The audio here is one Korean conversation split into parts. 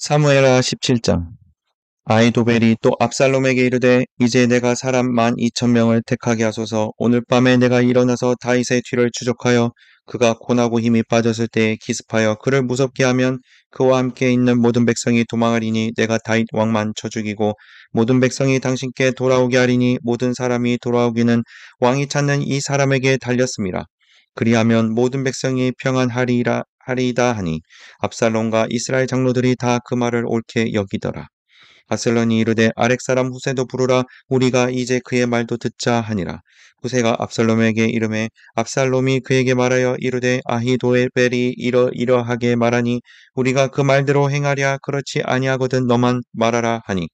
사무엘하 17장 아이도벨이 또 압살롬에게 이르되 이제 내가 사람 만2천 명을 택하게 하소서 오늘 밤에 내가 일어나서 다윗의 뒤를 추적하여 그가 고나고 힘이 빠졌을 때에 기습하여 그를 무섭게 하면 그와 함께 있는 모든 백성이 도망하리니 내가 다윗 왕만 쳐 죽이고 모든 백성이 당신께 돌아오게 하리니 모든 사람이 돌아오기는 왕이 찾는 이 사람에게 달렸습니다. 그리하면 모든 백성이 평안하리라 하리이다 하니 압살롬과 이스라엘 장로들이 다 그 말을 옳게 여기더라. 압살롬이 이르되 아렉사람 후세도 부르라 우리가 이제 그의 말도 듣자 하니라. 후세가 압살롬에게 이름해 압살롬이 그에게 말하여 이르되 아히도엘벨이 이러 이러하게 말하니 우리가 그 말대로 행하랴 그렇지 아니하거든 너만 말하라 하니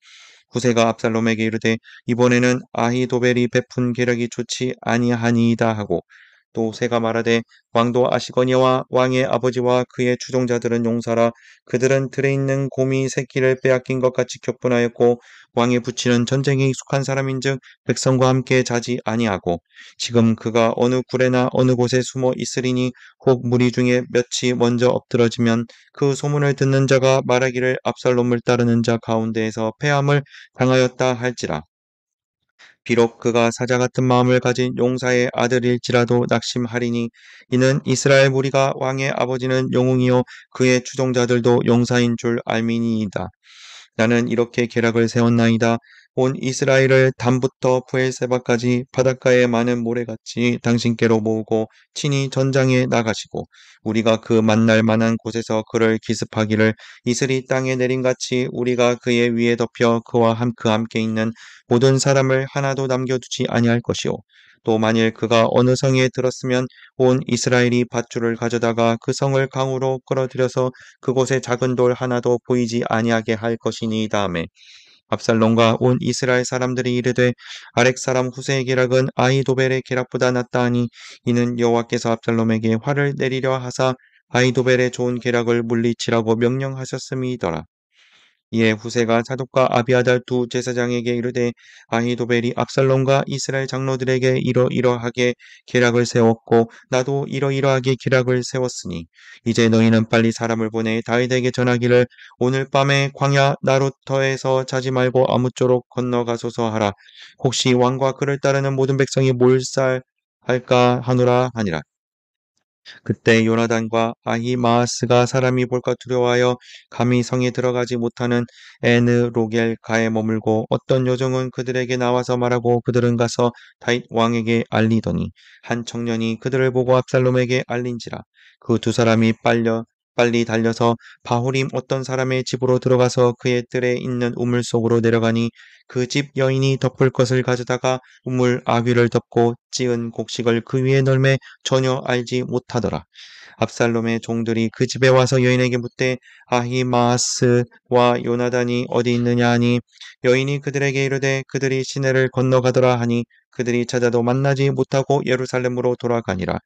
후세가 압살롬에게 이르되 이번에는 아히도벨이 베푼 계력이 좋지 아니하니이다 하고 또 새가 말하되 왕도 아시거니와 왕의 아버지와 그의 추종자들은 용사라 그들은 들에 있는 곰이 새끼를 빼앗긴 것 같이 격분하였고 왕의 부친는 전쟁에 익숙한 사람인즉 백성과 함께 자지 아니하고 지금 그가 어느 굴에나 어느 곳에 숨어 있으리니 혹 무리 중에 몇이 먼저 엎드러지면 그 소문을 듣는 자가 말하기를 압살롬을 따르는 자 가운데에서 패함을 당하였다 할지라 비록 그가 사자 같은 마음을 가진 용사의 아들일지라도 낙심하리니 이는 이스라엘 무리가 왕의 아버지는 영웅이요 그의 추종자들도 용사인 줄 알미니이다. 나는 이렇게 계략을 세웠나이다. 온 이스라엘을 담부터 부엘세바까지 바닷가에 많은 모래같이 당신께로 모으고 친히 전장에 나가시고 우리가 그 만날 만한 곳에서 그를 기습하기를 이슬이 땅에 내린같이 우리가 그의 위에 덮여 그와 함, 그 함께 있는 모든 사람을 하나도 남겨두지 아니할 것이오또 만일 그가 어느 성에 들었으면 온 이스라엘이 밧줄을 가져다가 그 성을 강으로 끌어들여서 그곳에 작은 돌 하나도 보이지 아니하게 할 것이니 다음에 압살롬과 온 이스라엘 사람들이 이르되 아렉 사람 후세의 계략은 아이도벨의 계략보다 낫다 하니 이는 여호와께서 압살롬에게 화를 내리려 하사 아이도벨의 좋은 계략을 물리치라고 명령하셨음이더라. 이에 후세가 사독과 아비아달 두 제사장에게 이르되 아히도벨이 압살롬과 이스라엘 장로들에게 이러이러하게 계략을 세웠고 나도 이러이러하게 계략을 세웠으니 이제 너희는 빨리 사람을 보내 다윗에게 전하기를 오늘 밤에 광야 나루터에서 자지 말고 아무쪼록 건너가소서 하라 혹시 왕과 그를 따르는 모든 백성이 몰살할까 하노라 하니라 그때 요나단과 아히마아스가 사람이 볼까 두려워하여 감히 성에 들어가지 못하는 에느 로겔 가에 머물고 어떤 요정은 그들에게 나와서 말하고 그들은 가서 다윗 왕에게 알리더니 한 청년이 그들을 보고 압살롬에게 알린지라 그 두 사람이 빨려 빨리 달려서 바호림 어떤 사람의 집으로 들어가서 그의 뜰에 있는 우물 속으로 내려가니 그 집 여인이 덮을 것을 가져다가 우물 아귀를 덮고 찌은 곡식을 그 위에 널매 전혀 알지 못하더라. 압살롬의 종들이 그 집에 와서 여인에게 묻되 아히마스와 요나단이 어디 있느냐 하니 여인이 그들에게 이르되 그들이 시내를 건너가더라 하니 그들이 찾아도 만나지 못하고 예루살렘으로 돌아가니라.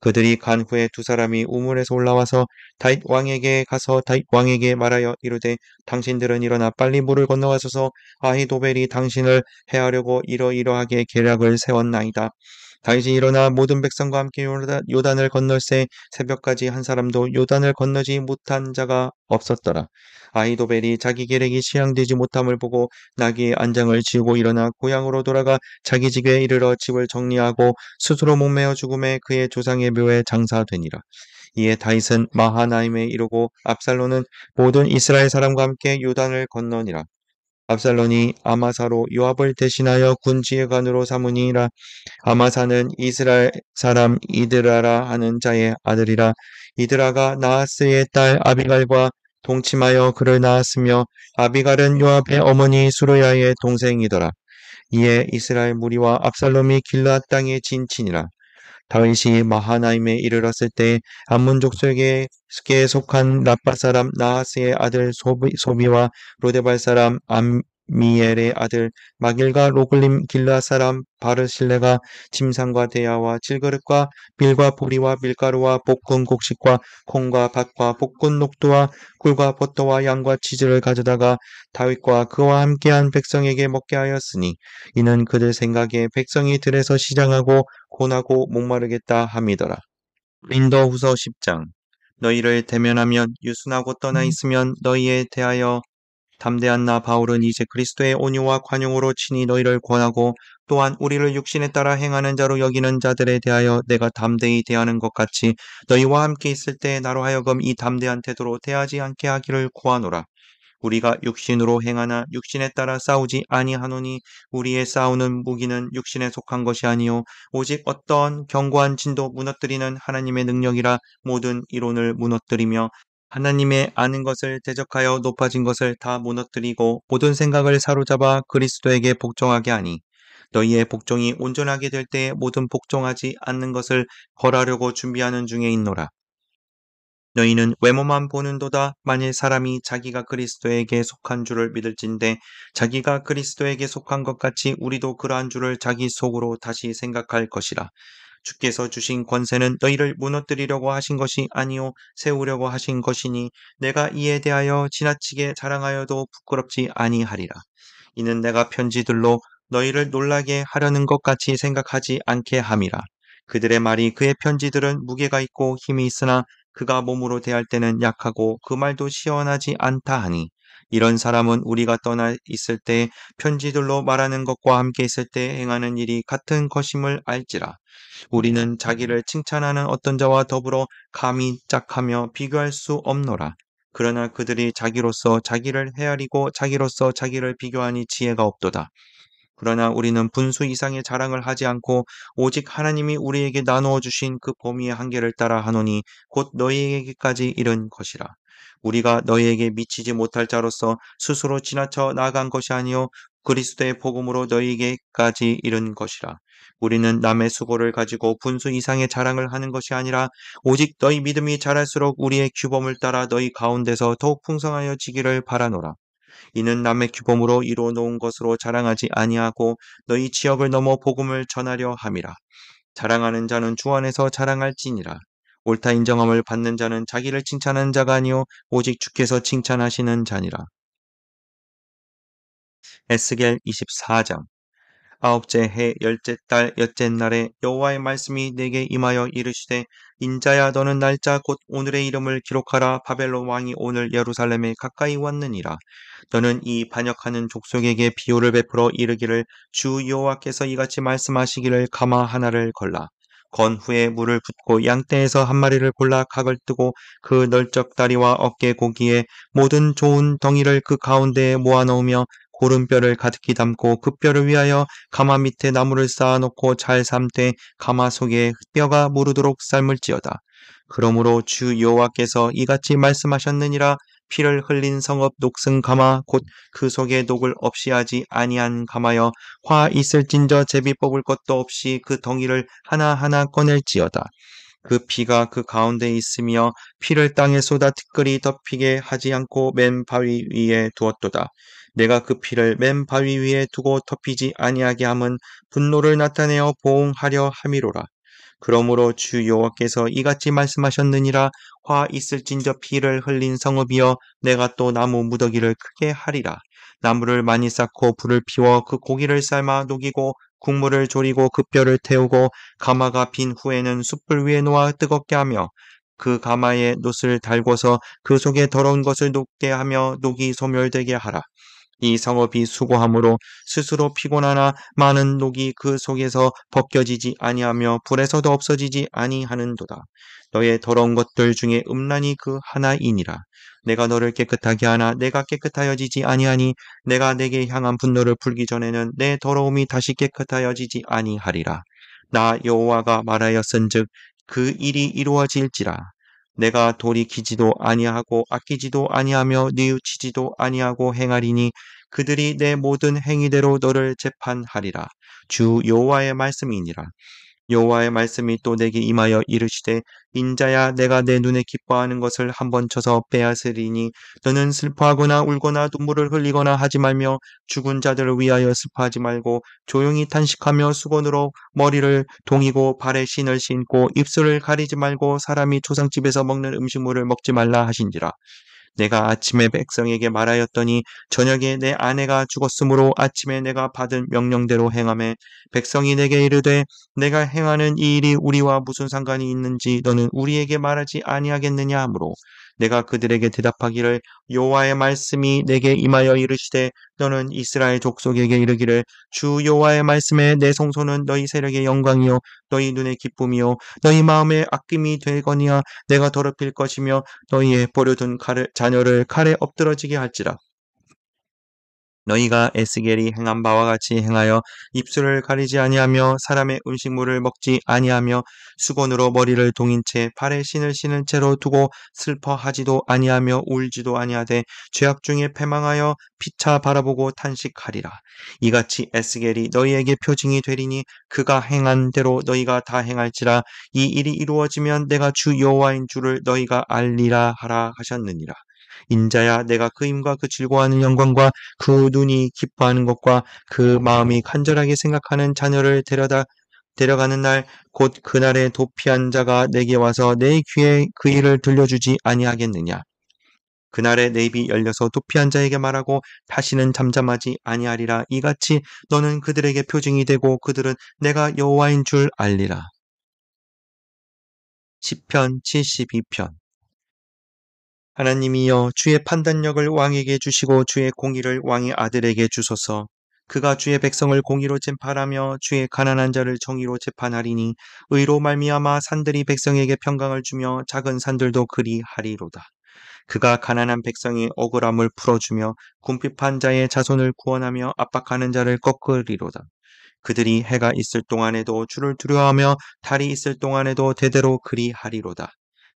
그들이 간 후에 두 사람이 우물에서 올라와서 다윗 왕에게 가서 다윗 왕에게 말하여 이르되 당신들은 일어나 빨리 물을 건너가소서 아히도벨이 당신을 해하려고 이러이러하게 계략을 세웠나이다. 다윗이 일어나 모든 백성과 함께 요단을 건널새 새벽까지 한 사람도 요단을 건너지 못한 자가 없었더라. 아이도벨이 자기 계획이 시향되지 못함을 보고 나귀의 안장을 지우고 일어나 고향으로 돌아가 자기 집에 이르러 집을 정리하고 스스로 목매어 죽음에 그의 조상의 묘에 장사되니라. 이에 다윗은 마하나임에 이르고 압살로는 모든 이스라엘 사람과 함께 요단을 건너니라. 압살론이 아마사로 요압을 대신하여 군지의관으로 삼으니라. 아마사는 이스라엘 사람 이드라라 하는 자의 아들이라. 이드라가 나하스의 딸 아비갈과 동침하여 그를 낳았으며 아비갈은 요압의 어머니 수로야의 동생이더라. 이에 이스라엘 무리와 압살롬이 길라 땅에 진친이라. 다윗이 마하나임에 이르렀을 때암문족속에 속한 라빠 사람 나하스의 아들 소비, 와 로데발 사람 암, 미엘의 아들 마길과 로글림 길라 사람 바르실레가 짐상과 대야와 질그릇과 밀과 보리와 밀가루와 볶은 곡식과 콩과 밭과 볶은 녹두와 꿀과 버터와 양과 치즈를 가져다가 다윗과 그와 함께한 백성에게 먹게 하였으니 이는 그들 생각에 백성이 들에서 시장하고 고나고 목마르겠다 함이더라. 린더 후서 10장 너희를 대면하면 유순하고 떠나 음. 있으면 너희에 대하여 담대한 나 바울은 이제 그리스도의 온유와 관용으로 친히 너희를 권하고 또한 우리를 육신에 따라 행하는 자로 여기는 자들에 대하여 내가 담대히 대하는 것 같이 너희와 함께 있을 때 나로 하여금 이 담대한 태도로 대하지 않게 하기를 구하노라. 우리가 육신으로 행하나 육신에 따라 싸우지 아니하노니 우리의 싸우는 무기는 육신에 속한 것이 아니요 오직 어떠한 견고한 진도 무너뜨리는 하나님의 능력이라 모든 이론을 무너뜨리며 하나님의 아는 것을 대적하여 높아진 것을 다 무너뜨리고 모든 생각을 사로잡아 그리스도에게 복종하게 하니 너희의 복종이 온전하게 될 때에 모든 복종하지 않는 것을 벌하려고 준비하는 중에 있노라. 너희는 외모만 보는도다 만일 사람이 자기가 그리스도에게 속한 줄을 믿을진데 자기가 그리스도에게 속한 것 같이 우리도 그러한 줄을 자기 속으로 다시 생각할 것이라. 주께서 주신 권세는 너희를 무너뜨리려고 하신 것이 아니요 세우려고 하신 것이니 내가 이에 대하여 지나치게 자랑하여도 부끄럽지 아니하리라. 이는 내가 편지들로 너희를 놀라게 하려는 것 같이 생각하지 않게 함이라. 그들의 말이 그의 편지들은 무게가 있고 힘이 있으나 그가 몸으로 대할 때는 약하고 그 말도 시원하지 않다 하니 이런 사람은 우리가 떠나 있을 때 편지들로 말하는 것과 함께 있을 때 행하는 일이 같은 것임을 알지라. 우리는 자기를 칭찬하는 어떤 자와 더불어 감히 짝하며 비교할 수 없노라. 그러나 그들이 자기로서 자기를 헤아리고 자기로서 자기를 비교하니 지혜가 없도다. 그러나 우리는 분수 이상의 자랑을 하지 않고 오직 하나님이 우리에게 나누어 주신 그 범위의 한계를 따라 하노니 곧 너희에게까지 이른 것이라. 우리가 너희에게 미치지 못할 자로서 스스로 지나쳐 나간 것이 아니요 그리스도의 복음으로 너희에게까지 이른 것이라. 우리는 남의 수고를 가지고 분수 이상의 자랑을 하는 것이 아니라 오직 너희 믿음이 자랄수록 우리의 규범을 따라 너희 가운데서 더욱 풍성하여 지기를 바라노라. 이는 남의 규범으로 이루어 놓은 것으로 자랑하지 아니하고 너희 지역을 넘어 복음을 전하려 함이라. 자랑하는 자는 주 안에서 자랑할지니라. 옳다 인정함을 받는 자는 자기를 칭찬하는 자가 아니요 오직 주께서 칭찬하시는 자니라. 에스겔 24장 아홉째 해 열째 달 여째 날에 여호와의 말씀이 내게 임하여 이르시되 인자야 너는 날짜 곧 오늘의 이름을 기록하라 바벨론 왕이 오늘 예루살렘에 가까이 왔느니라 너는 이 반역하는 족속에게 비호를 베풀어 이르기를 주 여호와께서 이같이 말씀하시기를 가마 하나를 걸라 건 후에 물을 붓고 양떼에서 한 마리를 골라 각을 뜨고 그 널쩍 다리와 어깨 고기에 모든 좋은 덩이를 그 가운데에 모아놓으며 고름뼈를 가득히 담고 그 뼈를 위하여 가마 밑에 나무를 쌓아놓고 잘 삶되 가마 속에 뼈가 무르도록 삶을지어다. 그러므로 주 여호와께서 이같이 말씀하셨느니라 피를 흘린 성읍 녹슨 가마 곧 그 속에 녹을 없이 하지 아니한 가마여 화 있을진저 제비 뽑을 것도 없이 그 덩이를 하나하나 꺼낼지어다. 그 피가 그 가운데 있으며 피를 땅에 쏟아 티거리 덮이게 하지 않고 맨 바위 위에 두었도다. 내가 그 피를 맨 바위 위에 두고 덮이지 아니하게 함은 분노를 나타내어 보응하려 함이로라. 그러므로 주 여호와께서 이같이 말씀하셨느니라 화 있을진저 피를 흘린 성읍이여 내가 또 나무 무더기를 크게 하리라 나무를 많이 쌓고 불을 피워 그 고기를 삶아 녹이고 국물을 졸이고 그 뼈를 태우고 가마가 빈 후에는 숯불 위에 놓아 뜨겁게 하며 그 가마에 놋을 달궈서 그 속에 더러운 것을 녹게 하며 녹이 소멸되게 하라. 이 성업이 수고함으로 스스로 피곤하나 많은 녹이 그 속에서 벗겨지지 아니하며 불에서도 없어지지 아니하는도다. 너의 더러운 것들 중에 음란이 그 하나이니라. 내가 너를 깨끗하게 하나 내가 깨끗하여지지 아니하니 내가 내게 향한 분노를 풀기 전에는 내 더러움이 다시 깨끗하여지지 아니하리라. 나 여호와가 말하였은즉 그 일이 이루어질지라. 내가 돌이키지도 아니하고 아끼지도 아니하며 뉘우치지도 아니하고 행하리니 그들이 내 모든 행위대로 너를 재판하리라. 주 여호와의 말씀이니라. 여호와의 말씀이 또 내게 임하여 이르시되 인자야 내가 내 눈에 기뻐하는 것을 한번 쳐서 빼앗으리니 너는 슬퍼하거나 울거나 눈물을 흘리거나 하지 말며 죽은 자들을 위하여 슬퍼하지 말고 조용히 탄식하며 수건으로 머리를 동이고 발에 신을 신고 입술을 가리지 말고 사람이 초상집에서 먹는 음식물을 먹지 말라 하신지라 내가 아침에 백성에게 말하였더니 저녁에 내 아내가 죽었으므로 아침에 내가 받은 명령대로 행함에 백성이 내게 이르되 내가 행하는 이 일이 우리와 무슨 상관이 있는지 너는 우리에게 말하지 아니하겠느냐 하므로 내가 그들에게 대답하기를 여호와의 말씀이 내게 임하여 이르시되 너는 이스라엘 족속에게 이르기를 주 여호와의 말씀에 내 성소는 너희 세력의 영광이요 너희 눈의 기쁨이요 너희 마음의 아낌이 되거니와 내가 더럽힐 것이며 너희의 버려둔 칼을, 자녀를 칼에 엎드러지게 할지라 너희가 에스겔이 행한 바와 같이 행하여 입술을 가리지 아니하며 사람의 음식물을 먹지 아니하며 수건으로 머리를 동인 채 발에 신을 신은 채로 두고 슬퍼하지도 아니하며 울지도 아니하되 죄악 중에 패망하여 피차 바라보고 탄식하리라. 이같이 에스겔이 너희에게 표징이 되리니 그가 행한 대로 너희가 다 행할지라 이 일이 이루어지면 내가 주 여호와인 줄을 너희가 알리라 하라 하셨느니라. 인자야 내가 그 힘과 그 즐거워하는 영광과 그 눈이 기뻐하는 것과 그 마음이 간절하게 생각하는 자녀를 데려다 데려가는 날 곧 그날에 도피한 자가 내게 와서 내 귀에 그 일을 들려주지 아니하겠느냐 그날에 내 입이 열려서 도피한 자에게 말하고 다시는 잠잠하지 아니하리라 이같이 너는 그들에게 표징이 되고 그들은 내가 여호와인 줄 알리라 시편 72편 하나님이여 주의 판단력을 왕에게 주시고 주의 공의를 왕의 아들에게 주소서. 그가 주의 백성을 공의로 재판하며 주의 가난한 자를 정의로 재판하리니 의로 말미암아 산들이 백성에게 평강을 주며 작은 산들도 그리 하리로다. 그가 가난한 백성의 억울함을 풀어주며 궁핍한 자의 자손을 구원하며 압박하는 자를 꺾으리로다. 그들이 해가 있을 동안에도 주를 두려워하며 달이 있을 동안에도 대대로 그리 하리로다.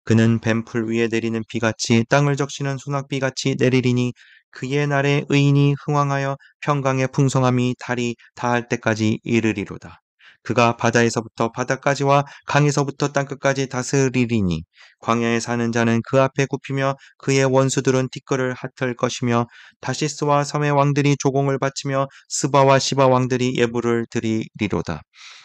그는 뱀풀 위에 내리는 비같이 땅을 적시는 소낙비같이 내리리니 그의 날에 의인이 흥왕하여 평강의 풍성함이 달이 닿을 때까지 이르리로다. 그가 바다에서부터 바다까지와 강에서부터 땅끝까지 다스리리니 광야에 사는 자는 그 앞에 굽히며 그의 원수들은 티끌을 핥을 것이며 다시스와 섬의 왕들이 조공을 바치며 스바와 시바 왕들이 예불을 드리리로다.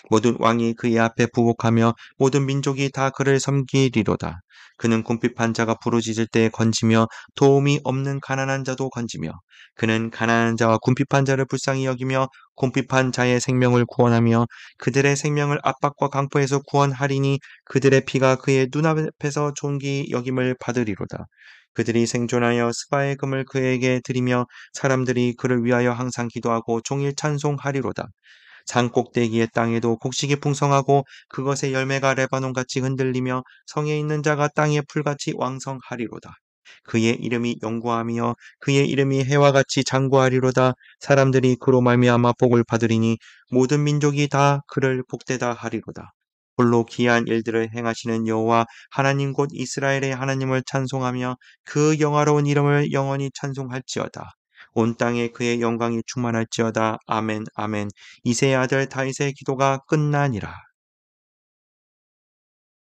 모든 왕이 그의 앞에 부복하며 모든 민족이 다 그를 섬기리로다. 그는 궁핍한 자가 부르짖을 때에 건지며 도움이 없는 가난한 자도 건지며 그는 가난한 자와 궁핍한 자를 불쌍히 여기며 궁핍한 자의 생명을 구원하며 그들의 생명을 압박과 강포에서 구원하리니 그들의 피가 그의 눈앞에서 하여 존귀 여김을 받으리로다. 그들이 생존하여 스바의 금을 그에게 드리며 사람들이 그를 위하여 항상 기도하고 종일 찬송하리로다. 산 꼭대기의 땅에도 곡식이 풍성하고 그것의 열매가 레바논같이 흔들리며 성에 있는 자가 땅의 풀같이 왕성하리로다. 그의 이름이 영구하며 그의 이름이 해와 같이 장구하리로다. 사람들이 그로 말미암아 복을 받으리니 모든 민족이 다 그를 복되다 하리로다. 홀로 귀한 일들을 행하시는 여호와 하나님 곧 이스라엘의 하나님을 찬송하며 그 영화로운 이름을 영원히 찬송할지어다. 온 땅에 그의 영광이 충만할지어다. 아멘 아멘. 이세 아들 다윗의 기도가 끝나니라.